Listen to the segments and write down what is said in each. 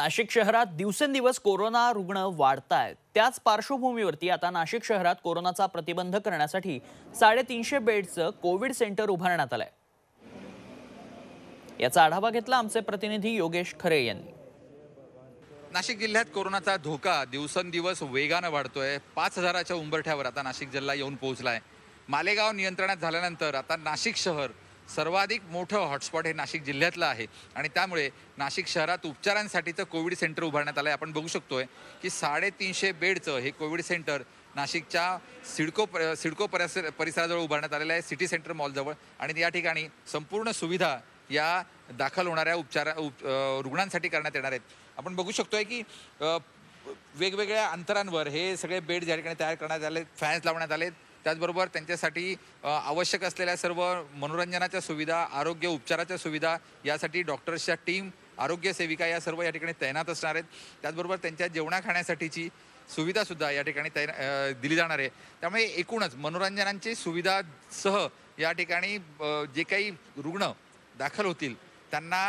नाशिक शहरात दिवसेंदिवस कोरोना रुग्ण वाढत आहेत त्याच पार्श्वभूमीवरती आता नाशिक शहरात कोरोनाचा प्रतिबंध करण्यासाठी साडेतीनशे बेडचं कोविड सेंटर उभारण्यात आलंय याचा आढावा घेतला आमचे प्रतिनिधी योगेश खरे यांनी नाशिक जिल्ह्यात कोरोनाचा धोका दिवसेंदिवस वेगानं वाढतोय पाच हजाराच्या उंबरठ्यावर आता नाशिक जिल्हा येऊन पोहोचलाय मालेगाव नियंत्रणात झाल्यानंतर आता नाशिक शहर सर्वाधिक मोठं हॉटस्पॉट हे नाशिक जिल्ह्यातलं आहे आणि त्यामुळे नाशिक शहरात उपचारांसाठीचं कोविड सेंटर उभारण्यात आलं आहे आपण बघू शकतोय की साडेतीनशे बेडचं हे कोविड सेंटर नाशिकच्या सिडको सिडको परिसर परिसराजवळ उभारण्यात आलेलं आहे सिटी सेंटर मॉलजवळ आणि या ठिकाणी संपूर्ण सुविधा या दाखल होणाऱ्या उपचारा उप रुग्णांसाठी करण्यात येणार आहेत आपण बघू शकतोय की वेगवेगळ्या अंतरांवर हे सगळे बेड ज्या ठिकाणी तयार करण्यात आले फॅन्स लावण्यात आलेत त्याचबरोबर त्यांच्यासाठी आवश्यक असलेल्या सर्व मनोरंजनाच्या सुविधा आरोग्य उपचाराच्या सुविधा यासाठी डॉक्टर्सच्या टीम आरोग्य सेविका या सर्व या ठिकाणी तैनात असणार आहेत त्याचबरोबर त्यांच्या जेवणा खाण्यासाठीची सुविधासुद्धा या ठिकाणी तैना दिली जाणार आहे त्यामुळे एकूणच मनोरंजनांची सुविधासह या ठिकाणी जे काही रुग्ण दाखल होतील त्यांना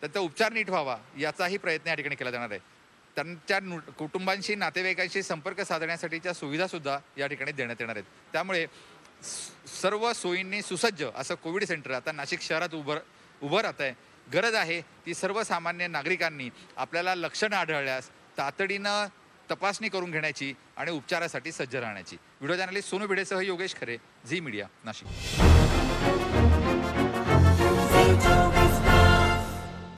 त्यांचा उपचार नीट व्हावा याचाही प्रयत्न या ठिकाणी केला जाणार आहे त्यांच्या कुटुंबांशी नातेवाईकांशी संपर्क साधण्यासाठीच्या सुविधासुद्धा या ठिकाणी देण्यात येणार आहेत त्यामुळे सर्व सोयींनी सुसज्ज असं कोविड सेंटर आता नाशिक शहरात उभं उभं राहत आहे गरज आहे ती सर्वसामान्य नागरिकांनी आपल्याला लक्षणं आढळल्यास तातडीनं तपासणी करून घेण्याची आणि उपचारासाठी सज्ज राहण्याची व्हिडिओ जर्नलिस्ट सोनू भिडेसह योगेश खरे झी मीडिया नाशिक